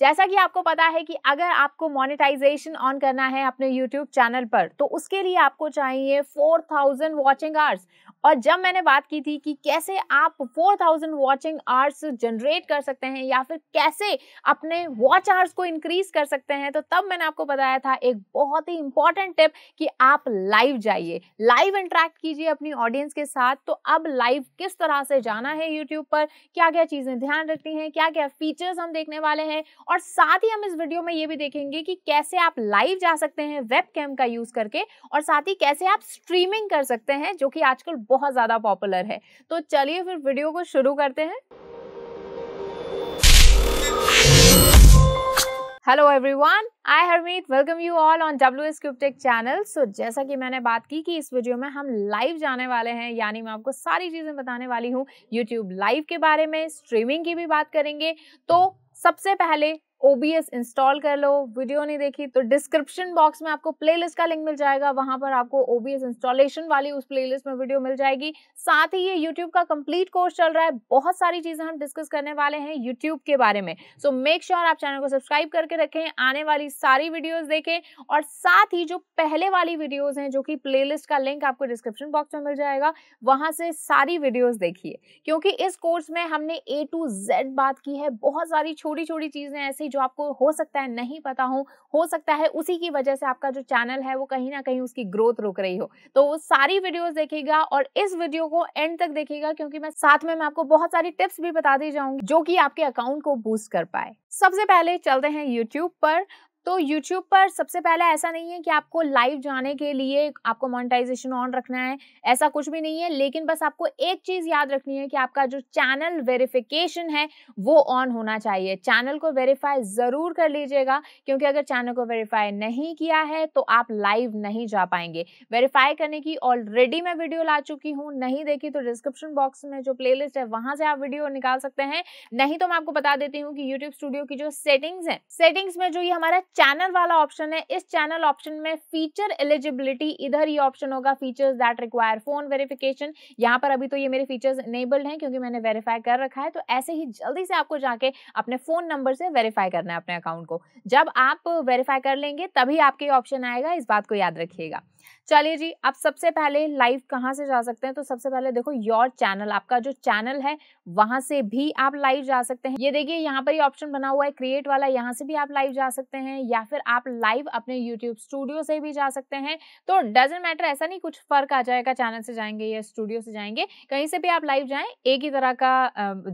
जैसा कि आपको पता है कि अगर आपको मोनेटाइजेशन ऑन करना है अपने यूट्यूब चैनल पर तो उसके लिए आपको चाहिए 4000 वॉचिंग आवर्स और जब मैंने बात की थी कि कैसे आप 4000 वॉचिंग आवर्स जनरेट कर सकते हैं या फिर कैसे अपने वॉच आवर्स को इंक्रीज कर सकते हैं तो तब मैंने आपको बताया था एक बहुत ही इंपॉर्टेंट टिप कि आप लाइव जाइए लाइव इंट्रैक्ट कीजिए अपनी ऑडियंस के साथ तो अब लाइव किस तरह से जाना है यूट्यूब पर क्या क्या चीज़ें ध्यान रखती हैं क्या क्या फीचर्स हम देखने वाले हैं और साथ ही हम इस वीडियो में ये भी देखेंगे कि कैसे आप लाइव जा सकते हैं वेब कैम का यूज करके और साथ ही कैसे आप स्ट्रीमिंग कर सकते हैं जो कि आजकल बहुत ज्यादा पॉपुलर है तो चलिए फिर वीडियो को शुरू करते हैं hello everyone I Harmeet welcome you all on W S cube tech channel so जैसा कि मैंने बात की कि इस वीडियो में हम लाइव जाने वाले हैं यानी मैं आपको सारी चीज़ें बताने वाली हूँ यूट्यूब लाइव के बारे में स्ट्रीमिंग की भी बात करेंगे तो सबसे पहले ओबीएस इंस्टॉल कर लो वीडियो नहीं देखी तो डिस्क्रिप्शन बॉक्स में आपको प्लेलिस्ट का लिंक मिल जाएगा वहां पर आपको ओबीएस इंस्टॉलेशन वाली उस प्लेलिस्ट में वीडियो मिल जाएगी साथ ही ये यूट्यूब का कंप्लीट कोर्स चल रहा है बहुत सारी चीजें हम डिस्कस करने वाले हैं यूट्यूब के बारे में सो मेक श्योर आप चैनल को सब्सक्राइब करके रखें आने वाली सारी वीडियोज देखें और साथ ही जो पहले वाली वीडियोज हैं जो कि प्ले का लिंक आपको डिस्क्रिप्शन बॉक्स में मिल जाएगा वहां से सारी वीडियोज देखिए क्योंकि इस कोर्स में हमने ए टू जेड बात की है बहुत सारी छोटी छोटी चीजें ऐसी जो आपको हो सकता है नहीं पता हो हो सकता है उसी की वजह से आपका जो चैनल है वो कहीं ना कहीं उसकी ग्रोथ रुक रही हो तो वो सारी वीडियोस देखेगा और इस वीडियो को एंड तक देखेगा क्योंकि मैं साथ में मैं आपको बहुत सारी टिप्स भी बता दी जाऊंगी जो कि आपके अकाउंट को बूस्ट कर पाए सबसे पहले चलते हैं यूट्यूब पर तो YouTube पर सबसे पहले ऐसा नहीं है कि आपको लाइव जाने के लिए आपको मोनेटाइजेशन ऑन रखना है ऐसा कुछ भी नहीं है लेकिन बस आपको एक चीज़ याद रखनी है कि आपका जो चैनल वेरिफिकेशन है वो ऑन होना चाहिए चैनल को वेरीफाई ज़रूर कर लीजिएगा क्योंकि अगर चैनल को वेरीफाई नहीं किया है तो आप लाइव नहीं जा पाएंगे वेरीफाई करने की ऑलरेडी मैं वीडियो ला चुकी हूँ नहीं देखी तो डिस्क्रिप्शन बॉक्स में जो प्ले है वहाँ से आप वीडियो निकाल सकते हैं नहीं तो मैं आपको बता देती हूँ कि यूट्यूब स्टूडियो की जो सेटिंग्स है सेटिंग्स में जो ये हमारा चैनल वाला ऑप्शन है इस चैनल ऑप्शन में फीचर एलिजिबिलिटी इधर ये ऑप्शन होगा features that require phone verification यहाँ पर अभी तो ये मेरे फीचर्स इनेबल्ड हैं क्योंकि मैंने वेरीफाई कर रखा है तो ऐसे ही जल्दी से आपको जाके अपने फोन नंबर से वेरीफाई करना है अपने अकाउंट को जब आप वेरीफाई कर लेंगे तभी आपके ऑप्शन आएगा इस बात को याद रखिएगा चलिए जी आप सबसे पहले लाइव कहाँ से जा सकते हैं तो सबसे पहले देखो योर चैनल आपका जो चैनल है वहां से भी आप लाइव जा सकते हैं ये देखिए यहाँ पर ही ऑप्शन बना हुआ है क्रिएट वाला यहाँ से भी आप लाइव जा सकते हैं हैं या फिर आप लाइव अपने यूट्यूब स्टूडियो से भी जा सकते हैं तो डजेंट मैटर ऐसा नहीं कुछ फर्क आ जाएगा चैनल से जाएंगे या स्टूडियो से जाएंगे कहीं से भी आप लाइव जाए एक ही तरह का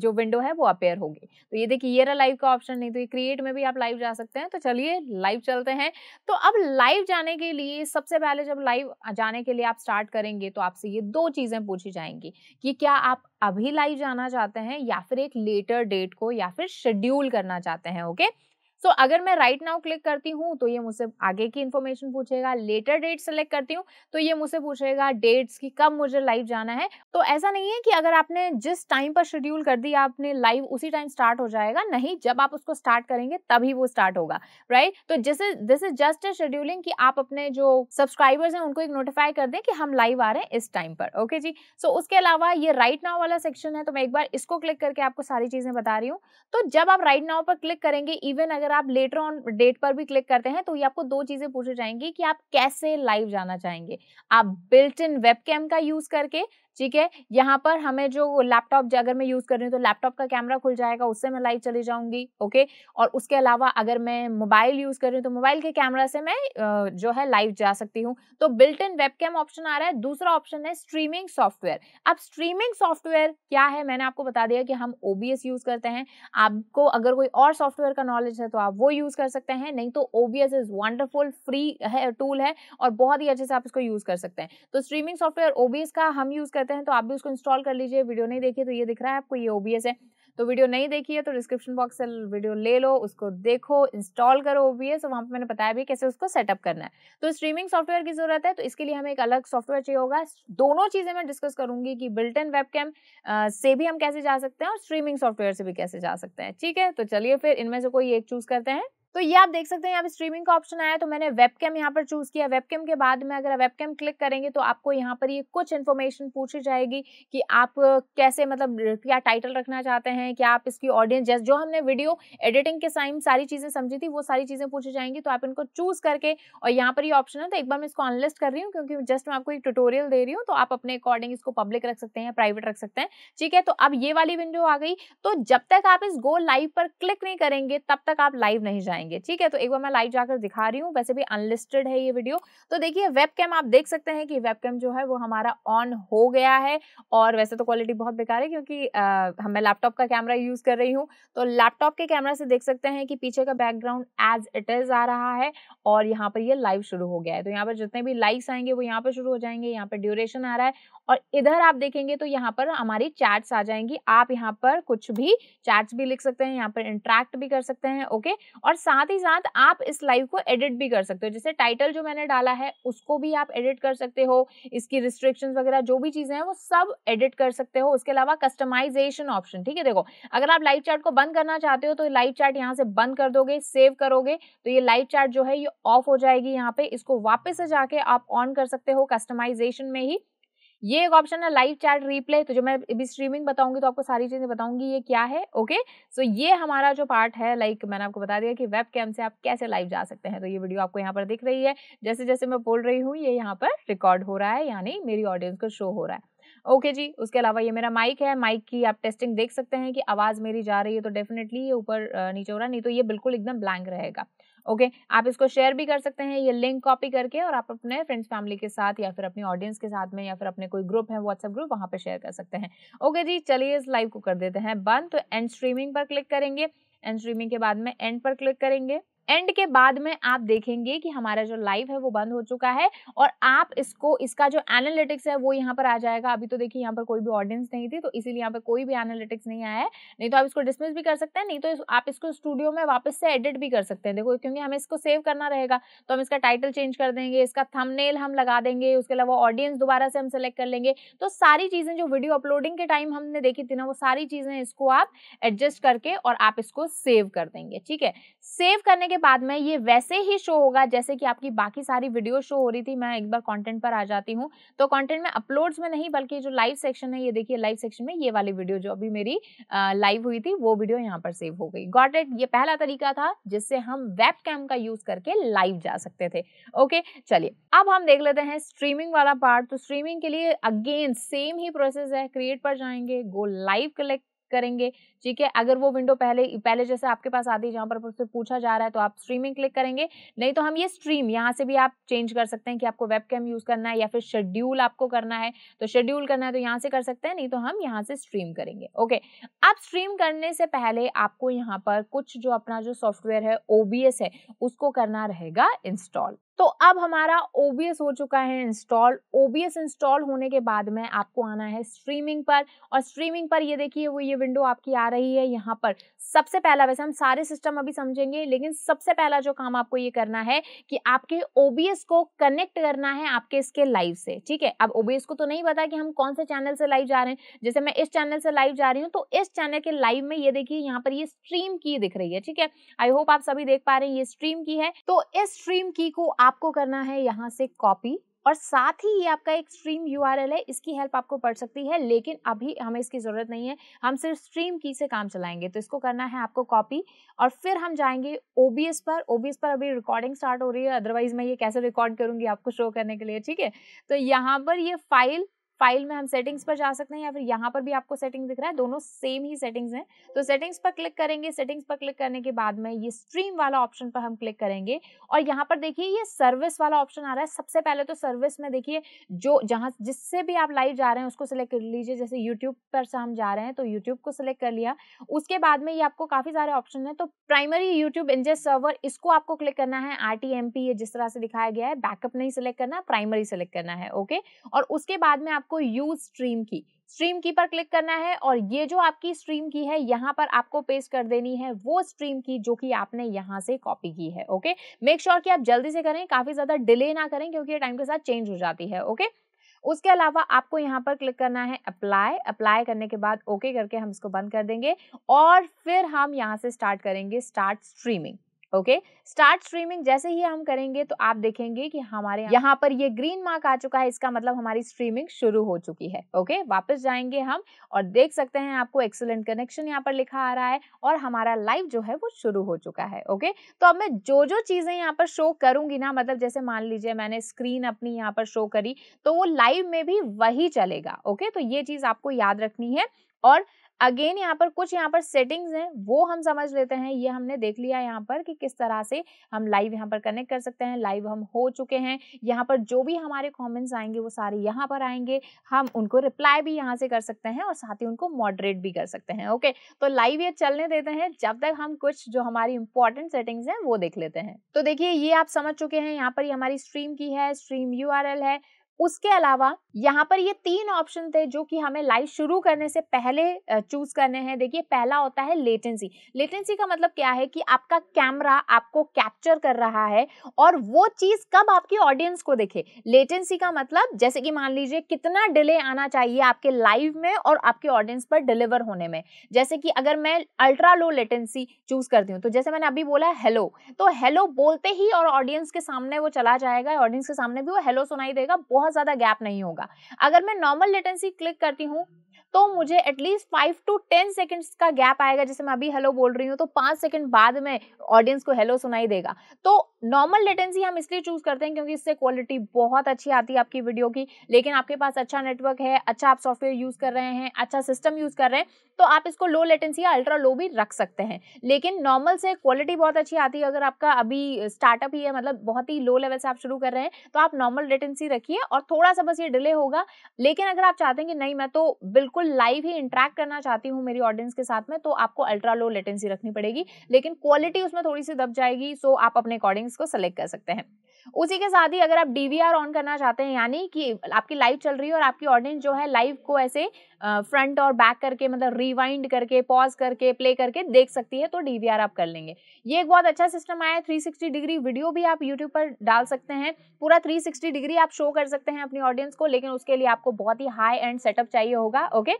जो विंडो है वो अपेयर होगी तो ये देखिए ये रहा लाइव का ऑप्शन नहीं तो ये क्रिएट में भी आप लाइव जा सकते हैं तो चलिए लाइव चलते हैं तो अब लाइव जाने के लिए सबसे पहले जब लाइव जाने के लिए आप स्टार्ट करेंगे तो आपसे ये दो चीज़ें पूछी जाएंगी कि क्या आप अभी लाइव जाना चाहते हैं या फिर एक लेटर डेट को या फिर शेड्यूल करना चाहते हैं ओके okay? सो so, अगर मैं राइट नाउ क्लिक करती हूँ तो ये मुझसे आगे की इन्फॉर्मेशन पूछेगा लेटर डेट सेलेक्ट करती हूँ तो ये मुझसे पूछेगा डेट्स की कब मुझे लाइव जाना है तो ऐसा नहीं है कि अगर आपने जिस टाइम पर शेड्यूल कर दी आपने लाइव उसी टाइम स्टार्ट हो जाएगा नहीं जब आप उसको स्टार्ट करेंगे तभी वो स्टार्ट होगा राइट right? तो जिस this is just a scheduling की आप अपने जो सब्सक्राइबर्स हैं उनको एक नोटिफाई कर दें कि हम लाइव आ रहे हैं इस टाइम पर ओके जी सो so, उसके अलावा ये राइट नाव वाला सेक्शन है तो मैं एक बार इसको क्लिक करके आपको सारी चीजें बता रही हूँ तो जब आप राइट नाव पर क्लिक करेंगे इवन अगर अगर आप लेटर ऑन डेट पर भी क्लिक करते हैं तो ये आपको दो चीज़ें पूछी जाएंगी कि आप कैसे लाइव जाना चाहेंगे आप बिल्ट इन वेबकैम का यूज़ करके ठीक है यहाँ पर हमें जो लैपटॉप अगर मैं यूज़ कर रही हूँ तो लैपटॉप का कैमरा खुल जाएगा उससे मैं लाइव चली जाऊंगी ओके और उसके अलावा अगर मैं मोबाइल यूज़ कर रही हूँ तो मोबाइल के कैमरा से मैं जो है लाइव जा सकती हूँ तो बिल्ट इन वेबकैम ऑप्शन आ रहा है दूसरा ऑप्शन है स्ट्रीमिंग सॉफ्टवेयर अब स्ट्रीमिंग सॉफ्टवेयर क्या है मैंने आपको बता दिया कि हम ओबीएस यूज़ करते हैं आपको अगर कोई और सॉफ्टवेयर का नॉलेज है तो तो आप वो यूज़ कर सकते हैं नहीं तो ओबीएस इज़ वंडरफुल फ्री है टूल है और बहुत ही अच्छे से आप इसको यूज़ कर सकते हैं तो स्ट्रीमिंग सॉफ्टवेयर ओबीएस का हम यूज़ करते हैं तो आप भी उसको इंस्टॉल कर लीजिए वीडियो नहीं देखिए तो ये दिख रहा है आपको ये ओबीएस है तो वीडियो नहीं देखी है तो डिस्क्रिप्शन बॉक्स से वीडियो ले लो उसको देखो इंस्टॉल करो ओ बी एस वहाँ पर मैंने बताया भी कैसे उसको सेटअप करना है तो स्ट्रीमिंग सॉफ्टवेयर की ज़रूरत है तो इसके लिए हमें एक अलग सॉफ्टवेयर चाहिए होगा दोनों चीज़ें मैं डिस्कस करूंगी कि बिल्ट इन वेब से भी हम कैसे जा सकते हैं और स्ट्रीमिंग सॉफ्टवेयर से भी कैसे जा सकते हैं ठीक है तो चलिए फिर इनमें से कोई एक चूज़ करते हैं तो ये आप देख सकते हैं यहाँ पे स्ट्रीमिंग का ऑप्शन आया तो मैंने वेबकैम यहाँ पर चूज किया वेबकैम के बाद में अगर वेबकैम क्लिक करेंगे तो आपको यहाँ पर ये कुछ इन्फॉर्मेशन पूछी जाएगी कि आप कैसे मतलब क्या टाइटल रखना चाहते हैं क्या आप इसकी ऑडियंस जैसे जो हमने वीडियो एडिटिंग के टाइम सारी चीजें समझी थी वो सारी चीजें पूछी जाएंगी तो आप इनको चूज करके और यहाँ पर ये ऑप्शन है तो एक बार मैं इसको अनलिस्ट कर रही हूँ क्योंकि जस्ट मैं आपको एक ट्यूटोरियल दे रही हूँ तो आप अपने अकॉर्डिंग इसको पब्लिक रख सकते हैं प्राइवेट रख सकते हैं ठीक है तो अब ये वाली विंडो आ गई तो जब तक आप इस गो लाइव पर क्लिक नहीं करेंगे तब तक आप लाइव नहीं जाएंगे बताएंगे ठीक है तो एक बार मैं लाइव जाकर दिखा रही हूँ वैसे भी अनलिस्टेड है ये वीडियो तो देखिए वेबकैम आप देख सकते हैं कि वेबकैम जो है वो हमारा ऑन हो गया है और वैसे तो क्वालिटी बहुत बेकार है क्योंकि आ, मैं लैपटॉप का कैमरा यूज कर रही हूँ तो लैपटॉप के कैमरा से देख सकते हैं कि पीछे का बैकग्राउंड एज इट इज आ रहा है और यहाँ पर ये लाइव शुरू हो गया है तो यहाँ पर जितने भी लाइक्स आएंगे वो यहाँ पर शुरू हो जाएंगे यहाँ पर ड्यूरेशन आ रहा है और इधर आप देखेंगे तो यहाँ पर हमारी चैट्स आ जाएंगी आप यहाँ पर कुछ भी चैट्स भी लिख सकते हैं यहाँ पर इंट्रैक्ट भी कर सकते हैं ओके और साथ ही साथ आप इस लाइव को एडिट भी कर सकते हो जैसे टाइटल जो मैंने डाला है उसको भी आप एडिट कर सकते हो इसकी रिस्ट्रिक्शंस वगैरह जो भी चीजें हैं वो सब एडिट कर सकते हो उसके अलावा कस्टमाइजेशन ऑप्शन ठीक है देखो अगर आप लाइव चार्ट को बंद करना चाहते हो तो लाइव चार्ट यहाँ से बंद कर दोगे सेव करोगे तो ये लाइव चार्ट जो है ये ऑफ हो जाएगी यहाँ पे इसको वापस से जाके आप ऑन कर सकते हो कस्टमाइजेशन में ही ये एक ऑप्शन है लाइव चैट रिप्ले तो जो मैं अभी स्ट्रीमिंग बताऊंगी तो आपको सारी चीज़ें बताऊंगी ये क्या है ओके सो ये हमारा जो पार्ट है लाइक मैंने आपको बता दिया कि वेब कैम से आप कैसे लाइव जा सकते हैं तो ये वीडियो आपको यहाँ पर दिख रही है जैसे जैसे मैं बोल रही हूँ ये यहाँ पर रिकॉर्ड हो रहा है यानी मेरी ऑडियंस को शो हो रहा है ओके okay जी उसके अलावा ये मेरा माइक है माइक की आप टेस्टिंग देख सकते हैं कि आवाज़ मेरी जा रही है तो डेफिनेटली ये ऊपर नीचे हो रहा है नहीं तो ये बिल्कुल एकदम ब्लैंक रहेगा ओके okay? आप इसको शेयर भी कर सकते हैं ये लिंक कॉपी करके और आप अपने फ्रेंड्स फैमिली के साथ या फिर अपने ऑडियंस के साथ में या फिर अपने कोई ग्रुप है व्हाट्सएप ग्रुप वहां पर शेयर कर सकते हैं ओके जी चलिए इस लाइव को कर देते हैं बंद तो एंड स्ट्रीमिंग पर क्लिक करेंगे एंड स्ट्रीमिंग के बाद में एंड पर क्लिक करेंगे एंड के बाद में आप देखेंगे कि हमारा जो लाइव है वो बंद हो चुका है और आप इसको इसका जो एनालिटिक्स है वो यहाँ पर आ जाएगा अभी तो देखिए यहाँ पर कोई भी ऑडियंस नहीं थी तो इसीलिए यहाँ पर कोई भी एनालिटिक्स नहीं आया है नहीं तो आप इसको डिसमिस भी कर सकते हैं नहीं तो आप इसको स्टूडियो में वापस से एडिट भी कर सकते हैं देखो क्योंकि हमें इसको सेव करना रहेगा तो हम इसका टाइटल चेंज कर देंगे इसका थमनेल हम लगा देंगे उसके अलावा ऑडियंस दोबारा से हम सेलेक्ट कर लेंगे तो सारी चीज़ें जो वीडियो अपलोडिंग के टाइम हमने देखी थी ना वो सारी चीज़ें इसको आप एडजस्ट करके और आप इसको सेव कर देंगे ठीक है सेव करने के बाद में ये वैसे ही शो होगा जैसे कि आपकी बाकी सारी वीडियो शो हो रही थी मैं एक बार कंटेंट पर आ जाती हूँ तो कंटेंट में अपलोड्स में नहीं बल्कि जो लाइव सेक्शन है ये देखिए लाइव सेक्शन में ये वाली वीडियो जो अभी मेरी लाइव हुई थी वो वीडियो यहाँ पर सेव हो गई गॉट इट ये पहला तरीका था जिससे हम वेब कैम का यूज करके लाइव जा सकते थे ओके चलिए अब हम देख लेते हैं स्ट्रीमिंग वाला पार्ट तो स्ट्रीमिंग के लिए अगेन सेम ही प्रोसेस है क्रिएट पर जाएंगे गो लाइव कलेक्ट करेंगे ठीक है अगर वो विंडो पहले पहले जैसे आपके पास आती है जहां पर उससे पूछा जा रहा है तो आप स्ट्रीमिंग क्लिक करेंगे नहीं तो हम ये स्ट्रीम यहाँ से भी आप चेंज कर सकते हैं कि आपको वेब कैम यूज़ करना है या फिर शेड्यूल आपको करना है तो शेड्यूल करना है तो यहाँ से कर सकते हैं नहीं तो हम यहाँ से स्ट्रीम करेंगे ओके अब स्ट्रीम करने से पहले आपको यहाँ पर कुछ जो अपना जो सॉफ्टवेयर है ओबीएस है उसको करना रहेगा इंस्टॉल तो अब हमारा ओबीएस हो चुका है इंस्टॉल ओबीएस इंस्टॉल होने के बाद में आपको आना है स्ट्रीमिंग पर और स्ट्रीमिंग पर ये देखिए वो ये विंडो आपकी आ आ रही है यहाँ पर सबसे पहला वैसे हम सारे सिस्टम अभी समझेंगे लेकिन सबसे पहला जो काम आपको ये करना है कि आपके ओबीएस को कनेक्ट करना है आपके इसके लाइव से ठीक है अब ओबीएस को तो नहीं पता कि हम कौन से चैनल से लाइव जा रहे हैं जैसे मैं इस चैनल से लाइव जा रही हूँ तो इस चैनल के लाइव में ये देखिए यहाँ पर ये स्ट्रीम की दिख रही है ठीक है आई होप आप सभी देख पा रहे हैं ये स्ट्रीम की है तो इस स्ट्रीम की को आपको करना है यहाँ से कॉपी और साथ ही ये आपका एक स्ट्रीम यू है इसकी हेल्प आपको पड़ सकती है लेकिन अभी हमें इसकी ज़रूरत नहीं है हम सिर्फ स्ट्रीम की से काम चलाएंगे तो इसको करना है आपको कॉपी और फिर हम जाएंगे ओ पर ओ पर अभी रिकॉर्डिंग स्टार्ट हो रही है अदरवाइज मैं ये कैसे रिकॉर्ड करूँगी आपको शो करने के लिए ठीक है तो यहाँ पर ये फाइल फाइल में हम सेटिंग्स पर जा सकते हैं या फिर यहाँ पर भी आपको सेटिंग दिख रहा है दोनों सेम ही सेटिंग्स हैं तो सेटिंग्स पर क्लिक करेंगे सेटिंग्स पर क्लिक करने के बाद में ये स्ट्रीम वाला ऑप्शन पर हम क्लिक करेंगे और यहाँ पर देखिए ये सर्विस वाला ऑप्शन आ रहा है सबसे पहले तो सर्विस में देखिए जो जहाँ जिससे भी आप लाइव जा रहे हैं उसको सिलेक्ट कर लीजिए जैसे यूट्यूब पर से हम जा रहे हैं तो यूट्यूब को सिलेक्ट कर लिया उसके बाद में ये आपको काफ़ी सारे ऑप्शन है तो प्राइमरी यूट्यूब इंजेस्ट सर्वर इसको आपको क्लिक करना है आर ये जिस तरह से दिखाया गया है बैकअप नहीं सिलेक्ट करना प्राइमरी सिलेक्ट करना है ओके और उसके बाद में आपको यूज स्ट्रीम की स्ट्रीम की पर क्लिक करना है और ये जो आपकी स्ट्रीम की है यहाँ पर आपको पेस्ट कर देनी है वो स्ट्रीम की जो कि आपने यहाँ से कॉपी की है ओके मेक श्योर कि आप जल्दी से करें काफी ज्यादा डिले ना करें क्योंकि ये टाइम के साथ चेंज हो जाती है ओके उसके अलावा आपको यहाँ पर क्लिक करना है अप्लाई अप्लाई करने के बाद ओके करके हम इसको बंद कर देंगे और फिर हम यहाँ से स्टार्ट करेंगे start streaming okay start streaming जैसे ही हम करेंगे तो आप देखेंगे कि हमारे यहाँ पर ये ग्रीन मार्क आ चुका है इसका मतलब हमारी स्ट्रीमिंग शुरू हो चुकी है ओके okay? वापस जाएंगे हम और देख सकते हैं आपको एक्सलेंट कनेक्शन यहाँ पर लिखा आ रहा है और हमारा लाइव जो है वो शुरू हो चुका है ओके okay? तो अब मैं जो जो चीजें यहाँ पर शो करूंगी ना मतलब जैसे मान लीजिए मैंने स्क्रीन अपनी यहाँ पर शो करी तो वो लाइव में भी वही चलेगा ओके okay? तो ये चीज आपको याद रखनी है और अगेन यहाँ पर कुछ यहाँ पर सेटिंग्स हैं वो हम समझ लेते हैं ये हमने देख लिया यहाँ पर कि किस तरह से हम लाइव यहाँ पर कनेक्ट कर सकते हैं लाइव हम हो चुके हैं यहाँ पर जो भी हमारे कमेंट्स आएंगे वो सारे यहाँ पर आएंगे हम उनको रिप्लाई भी यहाँ से कर सकते हैं और साथ ही उनको मॉडरेट भी कर सकते हैं ओके तो लाइव ये चलने देते हैं जब तक हम कुछ जो हमारी इंपॉर्टेंट सेटिंग्स हैं वो देख लेते हैं तो देखिए ये आप समझ चुके हैं यहाँ पर हमारी स्ट्रीम की है स्ट्रीम यू है उसके अलावा यहाँ पर ये तीन ऑप्शन थे जो कि हमें लाइव शुरू करने से पहले चूज करने हैं देखिए पहला होता है लेटेंसी लेटेंसी का मतलब क्या है कि आपका कैमरा आपको कैप्चर कर रहा है और वो चीज कब आपकी ऑडियंस को देखे लेटेंसी का मतलब जैसे कि मान लीजिए कितना डिले आना चाहिए आपके लाइव में और आपके ऑडियंस पर डिलीवर होने में जैसे कि अगर मैं अल्ट्रा लो लेटेंसी चूज करती हूँ तो जैसे मैंने अभी बोला हेलो तो हेलो बोलते ही और ऑडियंस के सामने वो चला जाएगा ऑडियंस के सामने भी वो हेलो सुनाई देगा बहुत बहुत ज़्यादा गैप नहीं होगा अगर मैं नॉर्मल लेटेंसी क्लिक करती हूँ तो मुझे at least five to ten seconds का गैप आएगा जैसे मैं अभी हेलो बोल रही हूँ तो पांच सेकेंड बाद में ऑडियंस को हेलो सुनाई देगा तो नॉर्मल लेटेंसी हम इसलिए चूज करते हैं क्योंकि इससे क्वालिटी बहुत अच्छी आती है आपकी वीडियो की लेकिन आपके पास अच्छा नेटवर्क है अच्छा आप सॉफ्टवेयर यूज कर रहे हैं अच्छा सिस्टम यूज कर रहे हैं तो आप इसको लो लेटेंसी या अल्ट्रा लो भी रख सकते हैं लेकिन नॉर्मल से क्वालिटी बहुत अच्छी आती है अगर आपका अभी स्टार्टअप ही है मतलब बहुत ही लो लेवल से आप शुरू कर रहे हैं तो आप नॉर्मल लेटेंसी रखिए और थोड़ा सा बस ये डिले होगा लेकिन अगर आप चाहते हैं कि नहीं मैं तो बिल्कुल बिल्कुल लाइव ही इंटरेक्ट करना चाहती हूँ मेरी ऑडियंस के साथ में तो आपको अल्ट्रा लो लेटेंसी रखनी पड़ेगी लेकिन क्वालिटी उसमें थोड़ी सी दब जाएगी सो आप अपने अकॉर्डिंग को सेलेक्ट कर सकते हैं उसी के साथ ही अगर आप डीवीआर ऑन करना चाहते हैं यानी कि आपकी लाइव चल रही है और आपकी ऑडियंस जो है लाइव को ऐसे फ्रंट और बैक करके मतलब रिवाइंड करके पॉज करके प्ले करके देख सकती है तो डीवीआर आप कर लेंगे ये एक बहुत अच्छा सिस्टम आया है 360 डिग्री वीडियो भी आप यूट्यूब पर डाल सकते हैं पूरा 360 डिग्री आप शो कर सकते हैं अपनी ऑडियंस को लेकिन उसके लिए आपको बहुत ही हाई एंड सेटअप चाहिए होगा ओके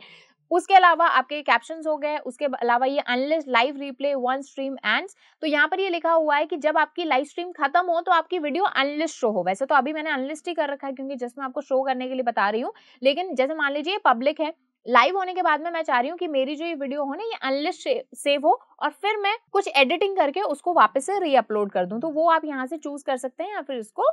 उसके अलावा आपके कैप्शन हो गए उसके अलावा ये unless live replay one stream end तो यहाँ पर ये लिखा हुआ है कि जब आपकी लाइव स्ट्रीम खत्म हो तो आपकी वीडियो अनलिस्ट शो हो वैसे तो अभी मैंने अनलिस्ट ही कर रखा है क्योंकि जस्ट मैं आपको शो करने के लिए बता रही हूँ लेकिन जैसे मान लीजिए पब्लिक है लाइव होने के बाद में मैं चाह रही हूँ कि मेरी जो ये वीडियो हो ना ये अनलिस्ट सेव हो और फिर मैं कुछ एडिटिंग करके उसको वापस से रीअपलोड कर दूँ तो वो आप यहाँ से चूज कर सकते हैं या फिर उसको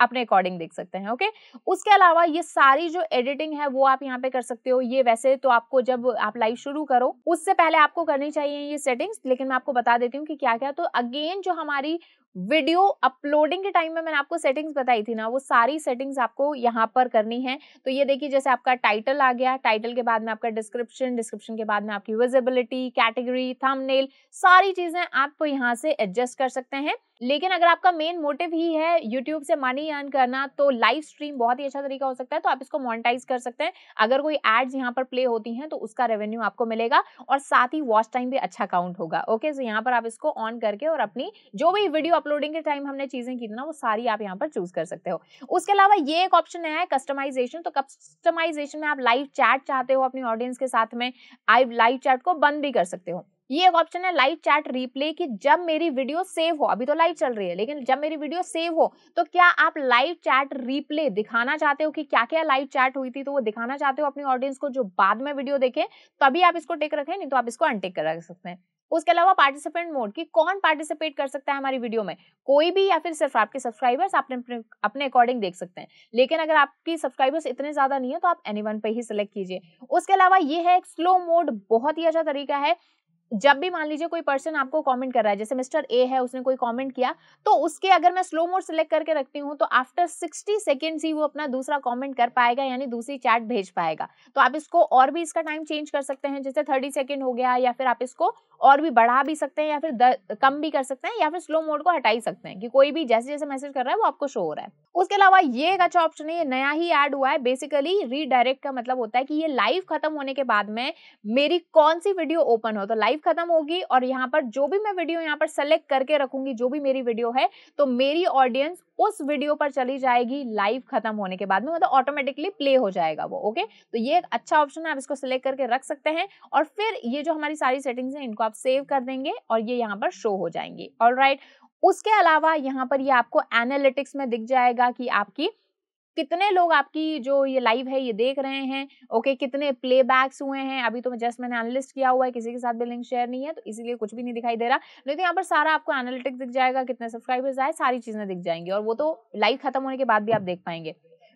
अपने अकॉर्डिंग देख सकते हैं ओके उसके अलावा ये सारी जो एडिटिंग है वो आप यहाँ पे कर सकते हो ये वैसे तो आपको जब आप लाइव शुरू करो उससे पहले आपको करनी चाहिए ये सेटिंग्स लेकिन मैं आपको बता देती हूँ कि क्या क्या तो अगेन जो हमारी वीडियो अपलोडिंग के टाइम में मैंने आपको सेटिंग्स बताई थी ना वो सारी सेटिंग्स आपको यहाँ पर करनी है तो ये देखिए जैसे आपका टाइटल आ गया टाइटल के बाद में आपका डिस्क्रिप्शन डिस्क्रिप्शन के बाद में आपकी विजिबिलिटी कैटेगरी थंबनेल सारी चीजें आप यहाँ से एडजस्ट कर सकते हैं लेकिन अगर आपका मेन मोटिव ही है यूट्यूब से मनी अर्न करना तो लाइव स्ट्रीम बहुत ही अच्छा तरीका हो सकता है तो आप इसको मोनिटाइज कर सकते हैं अगर कोई एड्स यहाँ पर प्ले होती हैं तो उसका रेवेन्यू आपको मिलेगा और साथ ही वॉच टाइम भी अच्छा काउंट होगा ओके सो यहाँ पर आप इसको ऑन करके और अपनी जो भी वीडियो अपलोडिंग के टाइम हमने चीजें की थी ना वो सारी आप यहाँ पर चूज कर सकते हो उसके अलावा ये एक ऑप्शन है कस्टमाइजेशन तो कस्टमाइजेशन में आप लाइव चैट चाहते हो अपनी ऑडियंस के साथ में आई लाइव चैट को बंद भी कर सकते हो ये एक ऑप्शन है लाइव चैट रिप्ले कि जब मेरी वीडियो सेव हो अभी तो लाइव चल रही है लेकिन जब मेरी वीडियो सेव हो तो क्या आप लाइव चैट रिप्ले दिखाना चाहते हो कि क्या क्या लाइव चैट हुई थी तो वो दिखाना चाहते हो अपनी ऑडियंस को जो बाद में वीडियो देखे तभी आप इसको टेक रखें नहीं तो आप इसको अनटेक कर सकते हैं उसके अलावा पार्टिसिपेंट मोड कि कौन पार्टिसिपेट कर सकता है हमारी वीडियो में कोई भी या फिर सिर्फ आपके सब्सक्राइबर्स आपने अपने अकॉर्डिंग देख सकते हैं लेकिन अगर आपकी सब्सक्राइबर्स इतने ज़्यादा नहीं है तो आप एनी पे ही सिलेक्ट कीजिए उसके अलावा ये है स्लो मोड बहुत ही अच्छा तरीका है जब भी मान लीजिए कोई पर्सन आपको कमेंट कर रहा है जैसे मिस्टर ए है उसने कोई कमेंट किया तो उसके अगर मैं स्लो मोड सेलेक्ट करके रखती हूँ तो आफ्टर 60 सेकेंड्स ही वो अपना दूसरा कमेंट कर पाएगा यानी दूसरी चैट भेज पाएगा तो आप इसको और भी इसका टाइम चेंज कर सकते हैं जैसे थर्टी सेकेंड हो गया या फिर आप इसको और भी बढ़ा भी सकते हैं या फिर दर, कम भी कर सकते हैं या फिर स्लो मोड को हटा ही सकते हैं कि कोई भी जैसे जैसे मैसेज कर रहा है वो आपको शो हो रहा है उसके अलावा ये एक अच्छा ऑप्शन है ये नया ही ऐड हुआ है बेसिकली रीडायरेक्ट का मतलब होता है कि ये लाइव खत्म होने के बाद में मेरी कौन सी वीडियो ओपन हो तो लाइव लाइव खत्म होगी और यहाँ पर जो भी मैं वीडियो यहाँ पर सेलेक्ट करके रखूंगी जो भी मेरी वीडियो है तो मेरी ऑडियंस उस वीडियो पर चली जाएगी लाइव खत्म होने के बाद में मतलब ऑटोमेटिकली प्ले हो जाएगा वो ओके तो ये एक अच्छा ऑप्शन है आप इसको सिलेक्ट करके रख सकते हैं और फिर ये जो हमारी सारी सेटिंग्स हैं इनको आप सेव कर देंगे और ये यहाँ पर शो हो जाएंगी ऑल उसके अलावा यहाँ पर ये आपको एनालिटिक्स में दिख जाएगा कि आपकी कितने लोग आपकी जो ये लाइव है ये देख रहे हैं ओके कितने प्लेबैक्स हुए हैं अभी तो जस्ट मैंने एनालिस्ट किया हुआ है किसी के साथ भी लिंक शेयर नहीं है तो इसीलिए कुछ भी नहीं दिखाई दे रहा नहीं तो यहाँ पर सारा आपको एनालिटिक्स दिख जाएगा कितने सब्सक्राइबर्स आए सारी चीजें दिख जाएंगी और वो तो लाइव खत्म होने के बाद भी आप देख पाएंगे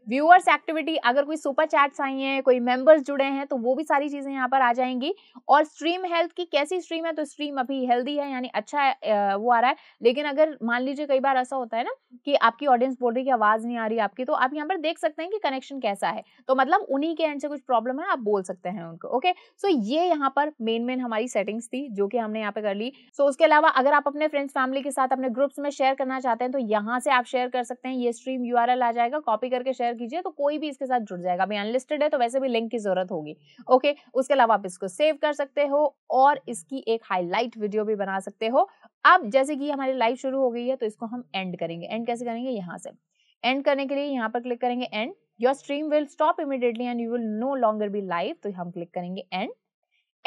व्यूअर्स एक्टिविटी अगर कोई सुपर चैट्स आई हैं कोई मेंबर्स जुड़े हैं तो वो भी सारी चीज़ें यहाँ पर आ जाएंगी और स्ट्रीम हेल्थ की कैसी स्ट्रीम है तो स्ट्रीम अभी हेल्दी है यानी अच्छा है, वो आ रहा है लेकिन अगर मान लीजिए कई बार ऐसा होता है ना कि आपकी ऑडियंस बोल रही है कि आवाज़ नहीं आ रही आपकी तो आप यहाँ पर देख सकते हैं कि कनेक्शन कैसा है तो मतलब उन्हीं के एंड से कुछ प्रॉब्लम है आप बोल सकते हैं उनको ओके सो ये यहाँ पर मेन मेन हमारी सेटिंग्स थी जो कि हमने यहाँ पे कर ली सो उसके अलावा अगर आप अपने फ्रेंड्स फैमिली के साथ अपने ग्रुप्स में शेयर करना चाहते हैं तो यहाँ से आप शेयर कर सकते हैं ये स्ट्रीम यू आ जाएगा कॉपी करके शेयर शेयर कीजिए तो कोई भी इसके साथ जुड़ जाएगा अभी अनलिस्टेड है तो वैसे भी लिंक की जरूरत होगी ओके उसके अलावा आप इसको सेव कर सकते हो और इसकी एक हाईलाइट वीडियो भी बना सकते हो अब जैसे कि हमारी लाइव शुरू हो गई है तो इसको हम एंड करेंगे एंड कैसे करेंगे यहाँ से एंड करने के लिए यहाँ पर क्लिक करेंगे end your stream will stop immediately and you will no longer be live तो हम क्लिक करेंगे एंड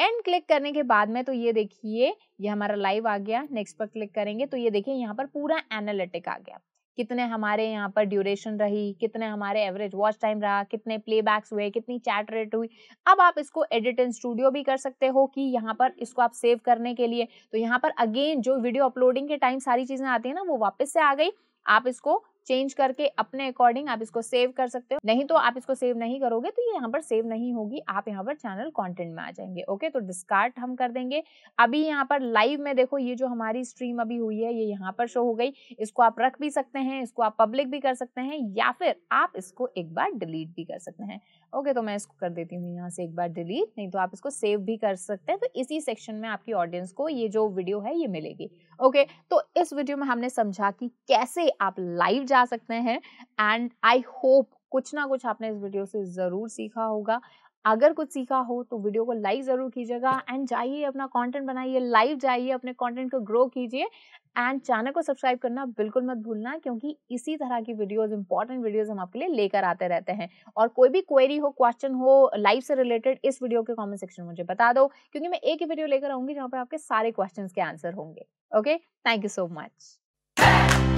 एंड क्लिक करने के बाद में तो ये देखिए ये हमारा लाइव आ गया नेक्स्ट पर क्लिक करेंगे तो ये देखिए यहाँ पर पूरा एनालिटिक आ गया कितने हमारे यहाँ पर ड्यूरेशन रही कितने हमारे एवरेज वॉच टाइम रहा कितने प्लेबैक्स हुए कितनी चैट रेट हुई अब आप इसको एडिट इन स्टूडियो भी कर सकते हो कि यहाँ पर इसको आप सेव करने के लिए तो यहाँ पर अगेन जो वीडियो अपलोडिंग के टाइम सारी चीज़ें आती है ना वो वापस से आ गई आप इसको चेंज करके अपने अकॉर्डिंग आप इसको सेव कर सकते हो नहीं तो आप इसको सेव नहीं करोगे तो ये यहाँ पर सेव नहीं होगी आप यहाँ पर चैनल कॉन्टेंट में आ जाएंगे ओके तो डिस्कार्ट हम कर देंगे अभी यहाँ पर लाइव में देखो ये जो हमारी स्ट्रीम अभी हुई है ये यहाँ पर शो हो गई इसको आप रख भी सकते हैं इसको आप पब्लिक भी कर सकते हैं या फिर आप इसको एक बार डिलीट भी कर सकते हैं ओके तो मैं इसको कर देती हूँ यहाँ से एक बार डिलीट नहीं तो आप इसको सेव भी कर सकते हैं तो इसी सेक्शन में आपकी ऑडियंस को ये जो वीडियो है ये मिलेगी ओके तो इस वीडियो में हमने समझा कि कैसे आप लाइव जा सकते हैं एंड आई होप कुछ ना कुछ आपने इस वीडियो से ज़रूर सीखा होगा अगर कुछ सीखा हो तो वीडियो को लाइक ज़रूर कीजिएगा एंड जाइए अपना कंटेंट बनाइए लाइव जाइए अपने कंटेंट को ग्रो कीजिए एंड चैनल को सब्सक्राइब करना बिल्कुल मत भूलना क्योंकि इसी तरह की वीडियोस इंपॉर्टेंट वीडियोस हम आपके लिए लेकर आते रहते हैं और कोई भी क्वेरी हो क्वेश्चन हो लाइव से रिलेटेड इस वीडियो के कॉमेंट सेक्शन में मुझे बता दो क्योंकि मैं एक ही वीडियो लेकर आऊंगी जहाँ पर आपके सारे क्वेश्चन के आंसर होंगे okay thank you so much